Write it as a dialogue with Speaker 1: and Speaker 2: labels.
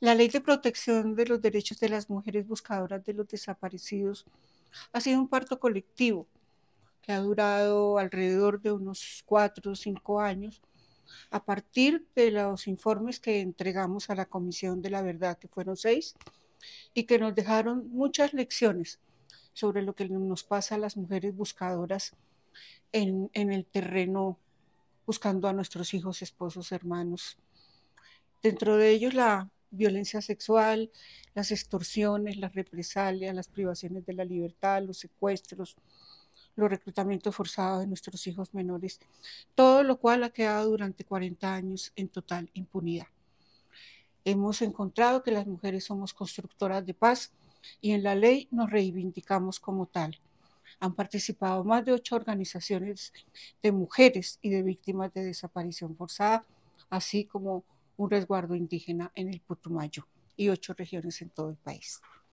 Speaker 1: La Ley de Protección de los Derechos de las Mujeres Buscadoras de los Desaparecidos ha sido un parto colectivo que ha durado alrededor de unos cuatro o cinco años a partir de los informes que entregamos a la Comisión de la Verdad, que fueron seis, y que nos dejaron muchas lecciones sobre lo que nos pasa a las mujeres buscadoras en, el terreno, buscando a nuestros hijos, esposos, hermanos. Dentro de ellos la violencia sexual, las extorsiones, las represalias, las privaciones de la libertad, los secuestros, los reclutamientos forzados de nuestros hijos menores, todo lo cual ha quedado durante 40 años en total impunidad. Hemos encontrado que las mujeres somos constructoras de paz y en la ley nos reivindicamos como tal. Han participado más de ocho organizaciones de mujeres y de víctimas de desaparición forzada, así como un resguardo indígena en el Putumayo y ocho regiones en todo el país.